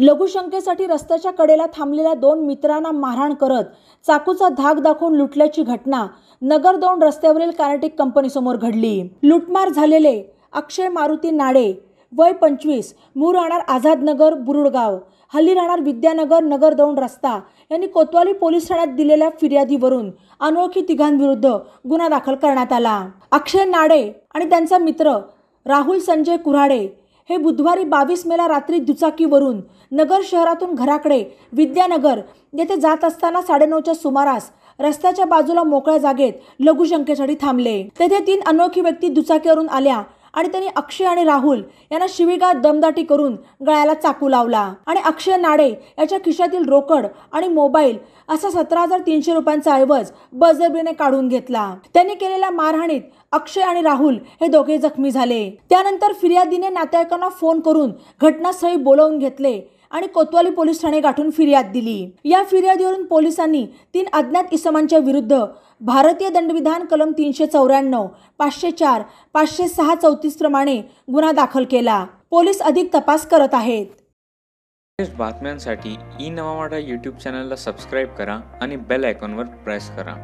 लघुशंकेसाठी रस्त्याच्या कडेला थांबलेल्या दोन मित्रांना मारहाण करत चाकूचा धाक दाखवून लुटल्याची घटना नगर दोन रस्त्यावरील कार्नेटिक कंपनीसमोर घडली लुटमार झालेले अक्षय मारुती नाडे वय पंचवीस मूळ राहणार नगर बुरुडगाव हल्ली राहणार विद्यानगर नगर दौंड रस्ता यांनी कोतवाली पोलीस ठाण्यात दिलेल्या फिर्यादीवरून अनोळखी तिघांविरुद्ध गुन्हा दाखल करण्यात आला अक्षय नाडे आणि त्यांचा मित्र राहुल संजय कुऱ्हाडे हे बुधवारी बावीस मेला रात्री दुचाकीवरून नगर शहरातून घराकडे विद्यानगर येथे जात असताना साडेनऊच्या सुमारास रस्त्याच्या बाजूला मोकळ्या जागेत लघुशंकेसाठी थांबले तेथे तीन अनोळखी व्यक्ती दुचाकीवरून आल्या आणि त्यांनी अक्षय आणि राहुल यांना शिविगा दमदाटी करून गळ्याला चाकू लावला आणि अक्षय नाडे याच्या खिशातील रोकड आणि मोबाईल असा सतरा हजार तीनशे रुपयांचा ऐवज बजरबीने काढून घेतला त्यांनी केलेल्या मारहाणीत अक्षय आणि राहुल हे दोघे जखमी झाले त्यानंतर फिर्यादीने नातेवाईकांना फोन करून घटनास्थळी बोलावून घेतले आणि कोतवाली पोलीस ठाणे गाठून फिर्याद दिली या फिर्यादीवरून पोलिसांनी तीन अज्ञात इसमांच्या विरुद्ध भारतीय दंडविधान कलम तीनशे चौऱ्याण्णव पाचशे चार पाचशे सहा चौतीस प्रमाणे गुन्हा दाखल केला पोलीस अधिक तपास करत आहेत बातम्यांसाठी ई नवामाडा यूट्यूब चॅनलला सबस्क्राईब करा आणि बेल आयकॉनवर प्रेस करा